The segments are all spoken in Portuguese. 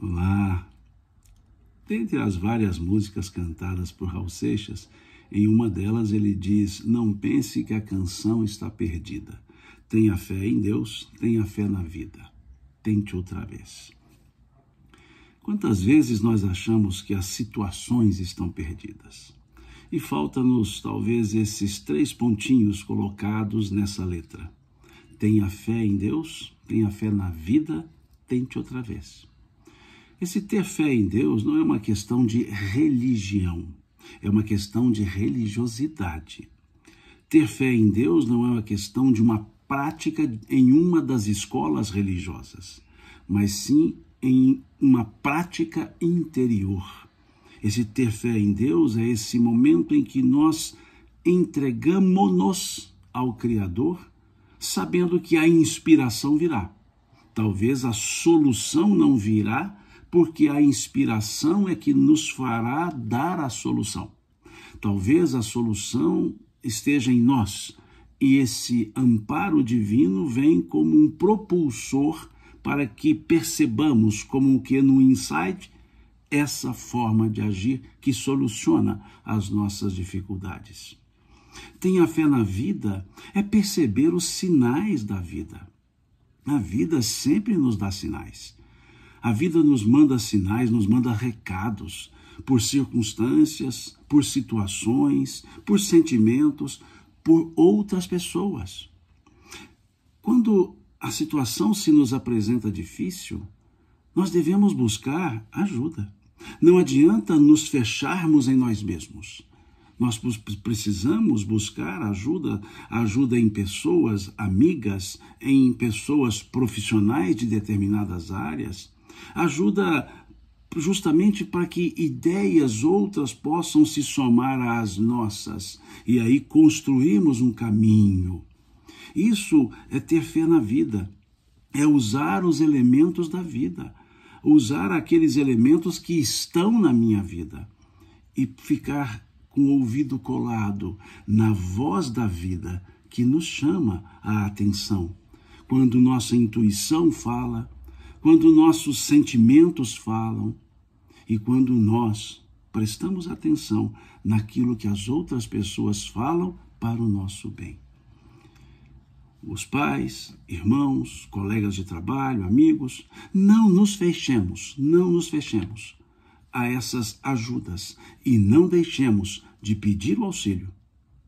lá. Dentre as várias músicas cantadas por Raul Seixas, em uma delas ele diz: Não pense que a canção está perdida. Tenha fé em Deus, tenha fé na vida. Tente outra vez. Quantas vezes nós achamos que as situações estão perdidas? E falta-nos talvez esses três pontinhos colocados nessa letra. Tenha fé em Deus, tenha fé na vida, tente outra vez. Esse ter fé em Deus não é uma questão de religião, é uma questão de religiosidade. Ter fé em Deus não é uma questão de uma prática em uma das escolas religiosas, mas sim em uma prática interior. Esse ter fé em Deus é esse momento em que nós entregamos-nos ao Criador, sabendo que a inspiração virá. Talvez a solução não virá porque a inspiração é que nos fará dar a solução. Talvez a solução esteja em nós, e esse amparo divino vem como um propulsor para que percebamos, como que no insight, essa forma de agir que soluciona as nossas dificuldades. Tenha fé na vida é perceber os sinais da vida. A vida sempre nos dá sinais. A vida nos manda sinais, nos manda recados, por circunstâncias, por situações, por sentimentos, por outras pessoas. Quando a situação se nos apresenta difícil, nós devemos buscar ajuda. Não adianta nos fecharmos em nós mesmos. Nós precisamos buscar ajuda, ajuda em pessoas amigas, em pessoas profissionais de determinadas áreas, Ajuda justamente para que ideias outras possam se somar às nossas e aí construímos um caminho. Isso é ter fé na vida, é usar os elementos da vida, usar aqueles elementos que estão na minha vida e ficar com o ouvido colado na voz da vida que nos chama a atenção. Quando nossa intuição fala, quando nossos sentimentos falam e quando nós prestamos atenção naquilo que as outras pessoas falam para o nosso bem. Os pais, irmãos, colegas de trabalho, amigos, não nos fechemos, não nos fechemos a essas ajudas e não deixemos de pedir o auxílio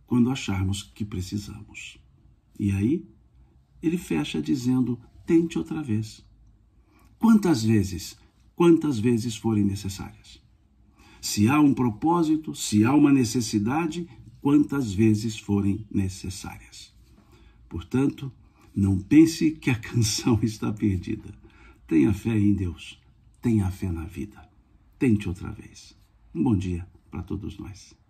quando acharmos que precisamos. E aí, ele fecha dizendo: tente outra vez quantas vezes, quantas vezes forem necessárias. Se há um propósito, se há uma necessidade, quantas vezes forem necessárias. Portanto, não pense que a canção está perdida. Tenha fé em Deus. Tenha fé na vida. Tente outra vez. Um bom dia para todos nós.